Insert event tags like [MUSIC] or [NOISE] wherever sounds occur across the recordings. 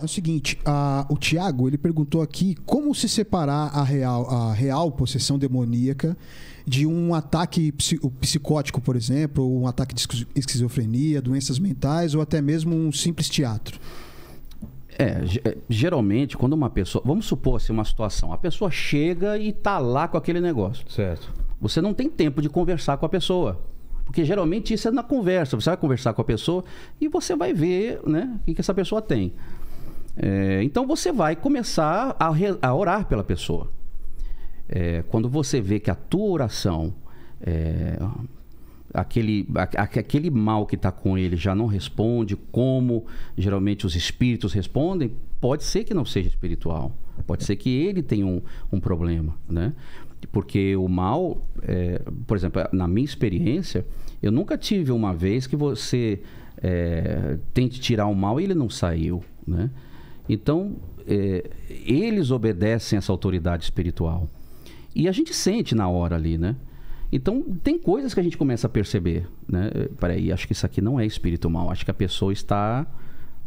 É o seguinte, o Tiago ele perguntou aqui como se separar a real, a real possessão demoníaca de um ataque psicótico, por exemplo, ou um ataque de esquizofrenia, doenças mentais ou até mesmo um simples teatro. É, é, geralmente quando uma pessoa, vamos supor assim uma situação, a pessoa chega e tá lá com aquele negócio. Certo. Você não tem tempo de conversar com a pessoa. Porque geralmente isso é na conversa. Você vai conversar com a pessoa e você vai ver né, o que, que essa pessoa tem. É, então você vai começar a, re, a orar pela pessoa. É, quando você vê que a tua oração, é, aquele, a, aquele mal que está com ele já não responde como geralmente os espíritos respondem, pode ser que não seja espiritual. Pode ser que ele tenha um, um problema, né? Porque o mal, é, por exemplo, na minha experiência, eu nunca tive uma vez que você é, tente tirar o mal e ele não saiu, né? Então, é, eles obedecem essa autoridade espiritual. E a gente sente na hora ali, né? Então, tem coisas que a gente começa a perceber, né? Peraí, acho que isso aqui não é espírito mal. Acho que a pessoa está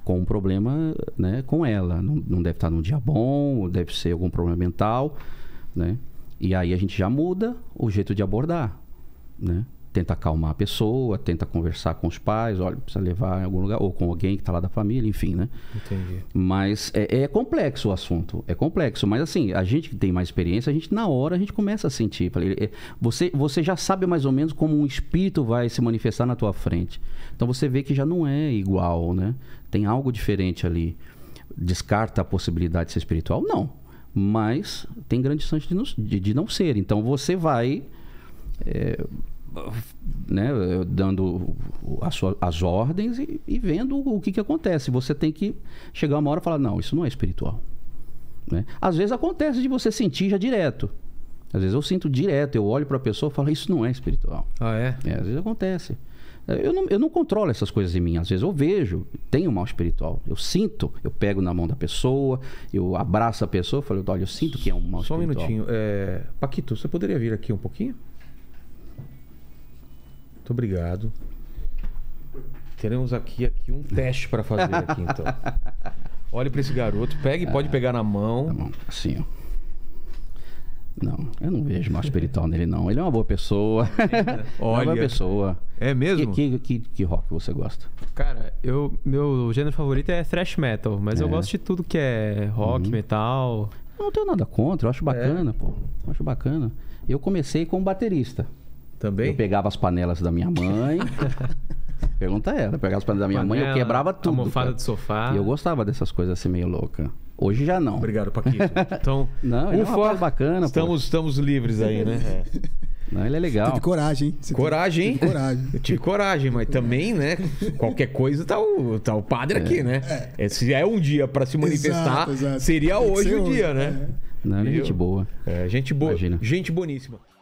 com um problema né, com ela. Não, não deve estar num dia bom, deve ser algum problema mental, né? E aí a gente já muda o jeito de abordar, né? tenta acalmar a pessoa, tenta conversar com os pais, olha, precisa levar em algum lugar, ou com alguém que está lá da família, enfim, né? Entendi. Mas é, é, complexo o assunto, é complexo. Mas assim, a gente que tem mais experiência, a gente na hora a gente começa a sentir. É, você, você já sabe mais ou menos como um espírito vai se manifestar na tua frente. Então você vê que já não é igual, né? Tem algo diferente ali. Descarta a possibilidade de ser espiritual? Não. Mas tem grande chance de não, de, de não ser. Então você vai... É, né, dando as ordens e, e vendo o que, que acontece. Você tem que chegar uma hora e falar: não, isso não é espiritual. Né? Às vezes acontece de você sentir já direto. Às vezes eu sinto direto, eu olho para a pessoa e falo: isso não é espiritual. Ah, é? é às vezes acontece. Eu não, eu não controlo essas coisas em mim. Às vezes eu vejo, tenho um mal espiritual. Eu sinto, eu pego na mão da pessoa, eu abraço a pessoa, falo, olha, eu sinto que é um mal Só espiritual. Só um minutinho. É... Paquito, você poderia vir aqui um pouquinho? Muito obrigado. Teremos aqui, aqui um teste para fazer aqui, então. [LAUGHS] Olhe para esse garoto, pegue, pode é. pegar na mão. Tá bom, sim. Não, eu não vejo mal espiritual nele, não. Ele é uma boa pessoa. Olha. Né? [LAUGHS] é uma boa pessoa. É mesmo? Que, que, que, que, rock você gosta? Cara, eu, meu gênero favorito é thrash metal, mas é. eu gosto de tudo que é rock, uhum. metal. Eu não tenho nada contra, eu acho é. bacana, é. pô. Eu acho bacana. Eu comecei como baterista. Também? Eu pegava as panelas da minha mãe. [LAUGHS] Pergunta ela. Eu pegava as panelas da minha Panela, mãe, eu quebrava tudo. Almofada de sofá. E eu gostava dessas coisas assim meio louca. Hoje já não. Obrigado, Paquito. [LAUGHS] Então, não, ele é ufa, é bacana. Estamos, estamos livres aí, né? É. Não, ele é legal. Teve coragem, hein? coragem, hein? coragem. Eu tive coragem, mas também, né? Qualquer coisa tá o, tá o padre é. aqui, né? É. é se é um dia para se manifestar, exato, exato. seria hoje o dia, né? né? Não, gente boa. É, gente boa. Imagina. Gente boníssima.